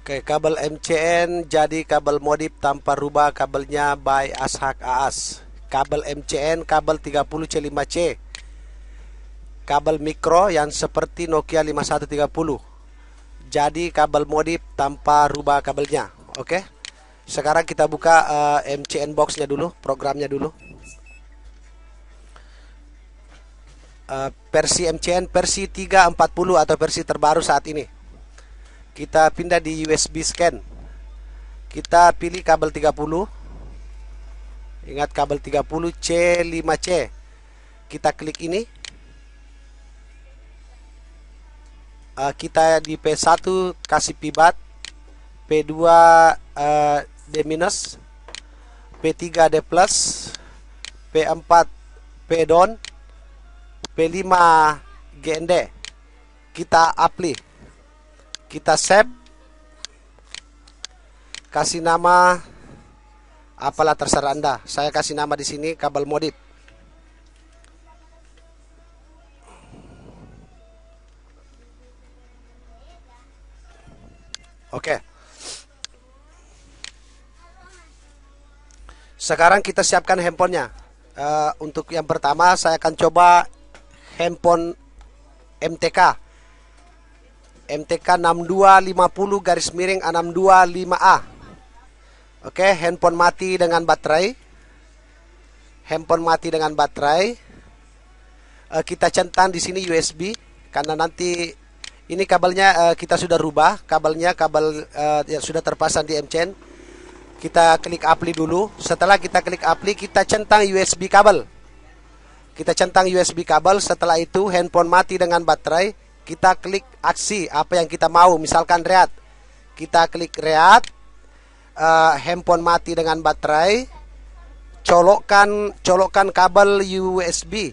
Oke, kabel MCN jadi kabel modif tanpa rubah kabelnya by Ashak Aas. Kabel MCN kabel 30C5C. Kabel mikro yang seperti Nokia 5130. Jadi kabel modif tanpa rubah kabelnya. Oke. Sekarang kita buka uh, eh, MCN boxnya dulu, programnya dulu. Uh, versi MCN versi 340 atau versi terbaru saat ini kita pindah di USB scan kita pilih kabel 30 ingat kabel 30 C5C kita klik ini uh, kita di P1 kasih pivot P2 uh, eh, D minus P3 D plus P4 P down P5 GND kita apply kita save kasih nama apalah terserah Anda. Saya kasih nama di sini kabel modif. Oke. Sekarang kita siapkan handphonenya. Uh, untuk yang pertama saya akan coba handphone MTK MTK 6250 garis miring 625A. Oke, handphone mati dengan baterai. Handphone mati dengan baterai. Uh, kita centang di sini USB karena nanti ini kabelnya uh, kita sudah rubah, kabelnya kabel uh, yang sudah terpasang di MCN. Kita klik apply dulu. Setelah kita klik apply, kita centang USB kabel. Kita centang USB kabel, setelah itu handphone mati dengan baterai kita klik aksi apa yang kita mau misalkan read kita klik read uh, eh, handphone mati dengan baterai colokkan colokkan kabel USB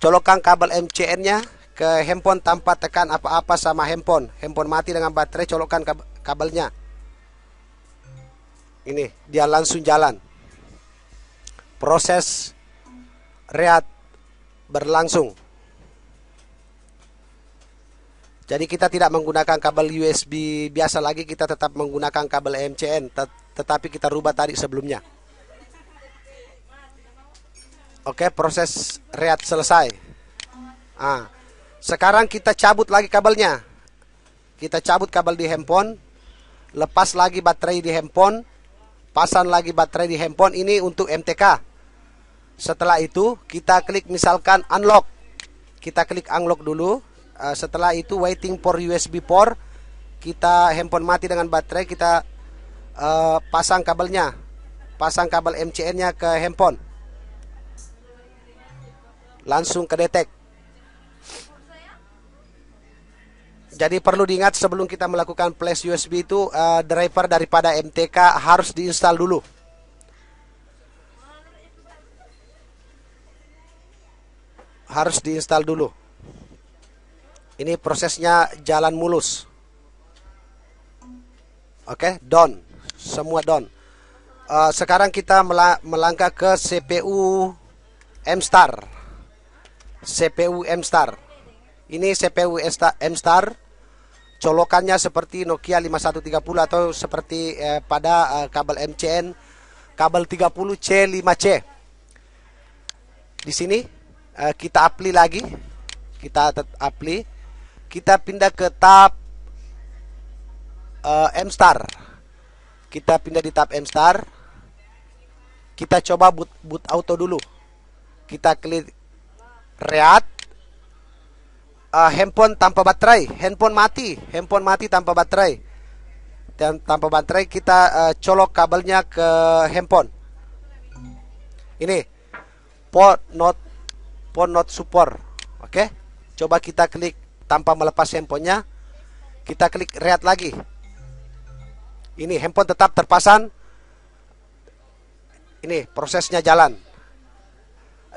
colokkan kabel MCN nya ke handphone tanpa tekan apa-apa sama handphone handphone mati dengan baterai colokkan kab kabelnya ini dia langsung jalan proses read berlangsung jadi kita tidak menggunakan kabel USB biasa lagi, kita tetap menggunakan kabel MCN, tet tetapi kita rubah tarik sebelumnya. Oke, proses rehat selesai. Ah, sekarang kita cabut lagi kabelnya. Kita cabut kabel di handphone, lepas lagi baterai di handphone, pasang lagi baterai di handphone ini untuk MTK. Setelah itu kita klik misalkan unlock. Kita klik unlock dulu Eh, setelah itu waiting for USB port kita handphone mati dengan baterai kita uh, pasang kabelnya pasang kabel MCN nya ke handphone langsung ke detek Jadi perlu diingat sebelum kita melakukan flash USB itu uh, driver daripada MTK harus diinstal dulu. Harus diinstal dulu. Ini prosesnya jalan mulus. Oke, okay, down. Semua down. Uh, eh, sekarang kita melangkah ke CPU M star. CPU M star. Ini CPU M star. Colokannya seperti Nokia 5130 atau seperti eh, pada uh, kabel MCN kabel 30C5C. Di sini uh, kita apply lagi. Kita apply kita pindah ke tab uh, eh, M star kita pindah di tab M star kita coba boot, boot auto dulu kita klik read uh, eh, handphone tanpa baterai handphone mati handphone mati tanpa baterai dan tanpa baterai kita uh, colok kabelnya ke handphone ini port not port not support oke okay? coba kita klik tanpa melepas handphonenya kita klik read lagi ini handphone tetap terpasang ini prosesnya jalan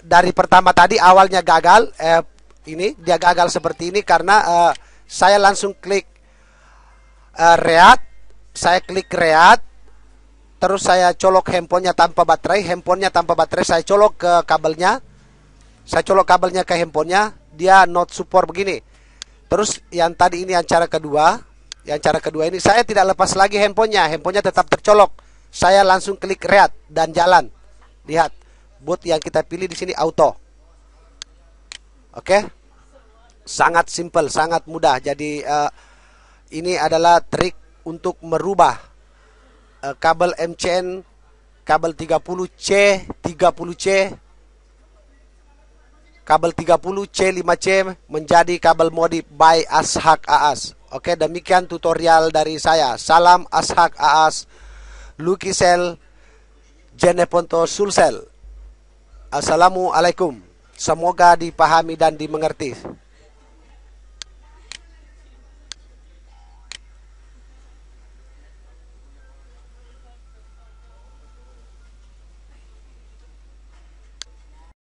dari pertama tadi awalnya gagal eh, ini dia gagal seperti ini karena eh, saya langsung klik eh, read saya klik read terus saya colok handphonenya tanpa baterai handphonenya tanpa baterai saya colok ke kabelnya saya colok kabelnya ke handphonenya dia not support begini Terus yang tadi ini yang cara kedua, yang cara kedua ini saya tidak lepas lagi handphonenya, handphonenya tetap tercolok. Saya langsung klik read dan jalan. Lihat, boot yang kita pilih di sini auto. Oke, okay? sangat simple, sangat mudah. Jadi uh, ini adalah trik untuk merubah uh, kabel MCN kabel 30C 30C kabel 30C5C menjadi kabel modif by Ashak Aas. Oke, demikian tutorial dari saya. Salam Ashak Aas, Lukisel, Jeneponto Sulsel. Assalamualaikum. Semoga dipahami dan dimengerti.